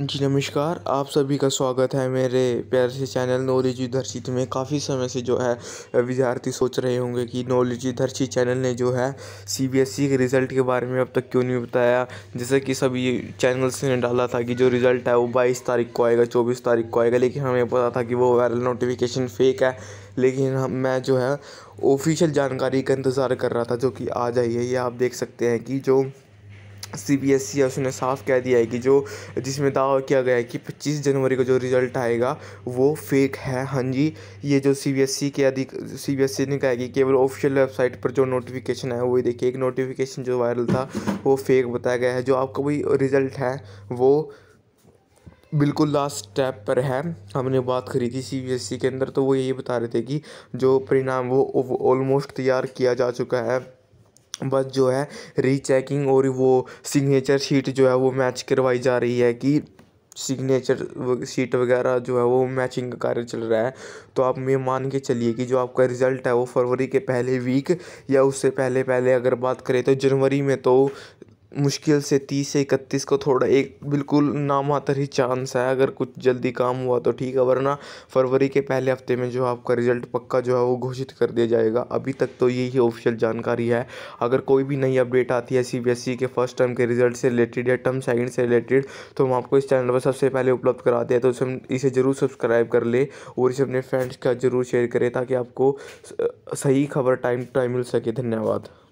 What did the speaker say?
जी नमस्कार आप सभी का स्वागत है मेरे प्यार से चैनल नॉलेज धरसीत में काफ़ी समय से जो है विद्यार्थी सोच रहे होंगे कि नॉलेज धरसी चैनल ने जो है सीबीएसई e के रिज़ल्ट के बारे में अब तक क्यों नहीं बताया जैसे कि सभी चैनल्स ने डाला था कि जो रिज़ल्ट है वो बाईस तारीख को आएगा चौबीस तारीख को आएगा लेकिन हमें पता था कि वो वायरल नोटिफिकेशन फेक है लेकिन हम मैं जो है ऑफिशियल जानकारी का इंतज़ार कर रहा था जो कि आ जाइए ये आप देख सकते हैं कि जो सी बी एस ई है उसने साफ़ कह दिया है कि जो जिसमें दावा किया गया है कि 25 जनवरी को जो रिज़ल्ट आएगा वो फेक है हाँ जी ये जो सी बी एस ई के अधिक सी बी एस ई ने कहा कि केवल ऑफिशियल वेबसाइट पर जो नोटिफिकेशन है वो देखिए एक नोटिफिकेशन जो वायरल था वो फेक बताया गया है जो आपका वही रिज़ल्ट है वो बिल्कुल लास्ट स्टेप पर है हमने बात करी थी सी e के अंदर तो वो यही बता रहे थे कि जो परिणाम वो ऑलमोस्ट तैयार किया जा चुका है बस जो है रीचेकिंग और वो सिग्नेचर शीट जो है वो मैच करवाई जा रही है कि सिग्नेचर सीट वगैरह जो है वो मैचिंग का कार्य चल रहा है तो आप ये मान के चलिए कि जो आपका रिज़ल्ट है वो फरवरी के पहले वीक या उससे पहले पहले अगर बात करें तो जनवरी में तो मुश्किल से तीस से इकतीस को थोड़ा एक बिल्कुल नामात्र ही चांस है अगर कुछ जल्दी काम हुआ तो ठीक है वरना फरवरी के पहले हफ्ते में जो आपका रिजल्ट पक्का जो है वो घोषित कर दिया जाएगा अभी तक तो यही ऑफिशियल जानकारी है अगर कोई भी नई अपडेट आती है सी e के फर्स्ट टर्म के रिजल्ट से रिलेटेड या टर्म सेकेंड से रिलेटेड तो हम आपको इस चैनल पर सबसे पहले उपलब्ध कराते हैं तो इसे ज़रूर सब्सक्राइब कर ले और इसे अपने फ्रेंड्स का ज़रूर शेयर करें ताकि आपको सही खबर टाइम टाइम मिल सके धन्यवाद